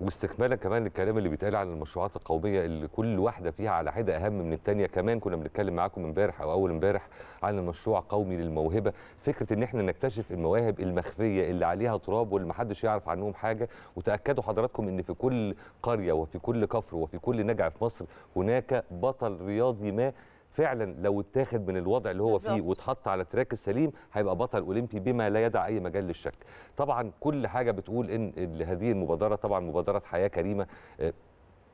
واستكمالا كمان للكلام اللي بيتقال عن المشروعات القوميه اللي كل واحده فيها على حده اهم من الثانيه كمان كنا بنتكلم معاكم امبارح او اول امبارح عن المشروع قومي للموهبه فكره ان احنا نكتشف المواهب المخفيه اللي عليها تراب واللي محدش يعرف عنهم حاجه وتاكدوا حضراتكم ان في كل قريه وفي كل كفر وفي كل نجع في مصر هناك بطل رياضي ما فعلا لو اتاخد من الوضع اللي هو بالزبط. فيه واتحط على التراك السليم هيبقى بطل اولمبي بما لا يدع اي مجال للشك طبعا كل حاجه بتقول ان هذه المبادره طبعا مبادره حياه كريمه آه،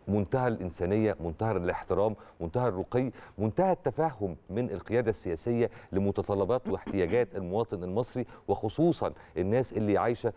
منتهى الإنسانية منتهى الاحترام منتهى الرقي منتهى التفهم من القيادة السياسية لمتطلبات واحتياجات المواطن المصري وخصوصا الناس اللي عايشة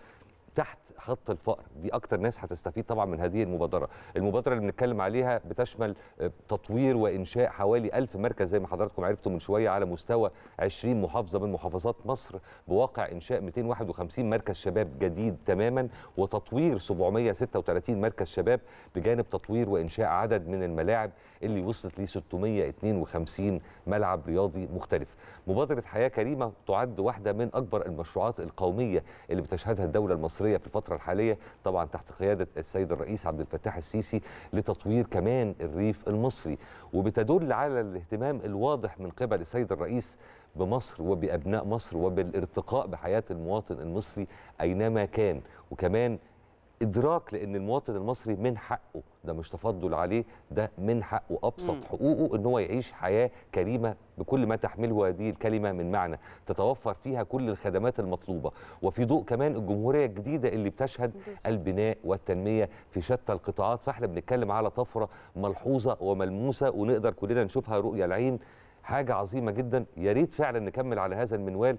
تحت خط الفقر دي اكتر ناس هتستفيد طبعا من هذه المبادره المبادره اللي بنتكلم عليها بتشمل آه، تطوير وانشاء حوالي 1000 مركز زي ما حضراتكم عرفتوا من شويه على مستوى 20 محافظه من محافظات مصر بواقع انشاء 251 مركز شباب جديد تماما وتطوير 736 مركز شباب بجانب تطوير وانشاء عدد من الملاعب اللي وصلت ل 652 ملعب رياضي مختلف مبادره حياه كريمه تعد واحده من اكبر المشروعات القوميه اللي بتشهدها الدوله المصريه المصريه في الفتره الحاليه طبعا تحت قياده السيد الرئيس عبد الفتاح السيسي لتطوير كمان الريف المصري وبتدل على الاهتمام الواضح من قبل السيد الرئيس بمصر وبابناء مصر وبالارتقاء بحياه المواطن المصري اينما كان وكمان ادراك لان المواطن المصري من حقه ده مش تفضل عليه ده من حقه ابسط حقوقه ان هو يعيش حياه كريمه بكل ما تحمله هذه الكلمه من معنى تتوفر فيها كل الخدمات المطلوبه وفي ضوء كمان الجمهوريه الجديده اللي بتشهد البناء والتنميه في شتى القطاعات فاحنا بنتكلم على طفره ملحوظه وملموسه ونقدر كلنا نشوفها رؤيه العين حاجه عظيمه جدا يا ريت فعلا نكمل على هذا المنوال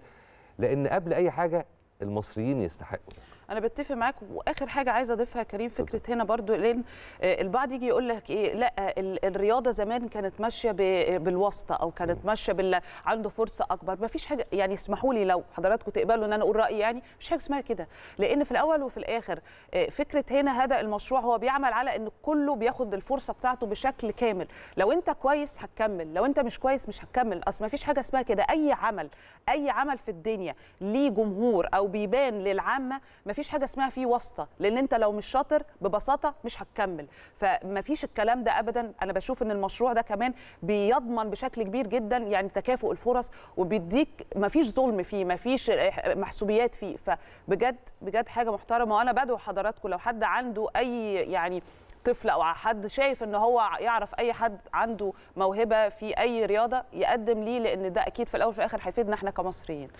لان قبل اي حاجه المصريين يستحقوا انا بتفق معاك واخر حاجه عايزه اضيفها كريم فكره هنا برضو لان آه، البعض يجي يقول لك ايه لا الرياضه زمان كانت ماشيه بالواسطه او كانت ماشيه بال عنده فرصه اكبر ما فيش حاجه يعني اسمحوا لي لو حضراتكم تقبلوا ان انا اقول رايي يعني مش حاجه اسمها كده لان في الاول وفي الاخر آه، فكره هنا هذا المشروع هو بيعمل على ان كله بياخد الفرصه بتاعته بشكل كامل لو انت كويس هتكمل لو انت مش كويس مش هتكمل اصل ما فيش حاجه اسمها كده اي عمل اي عمل في الدنيا ليه جمهور او بيبان للعامه ما مفيش حاجه اسمها فيه واسطه لان انت لو مش شاطر ببساطه مش هتكمل فمفيش الكلام ده ابدا انا بشوف ان المشروع ده كمان بيضمن بشكل كبير جدا يعني تكافؤ الفرص وبيديك مفيش ظلم فيه مفيش محسوبيات فيه فبجد بجد حاجه محترمه وانا بدعو حضراتكم لو حد عنده اي يعني طفل او حد شايف ان هو يعرف اي حد عنده موهبه في اي رياضه يقدم ليه لان ده اكيد في الاول وفي الاخر هيفيدنا احنا كمصريين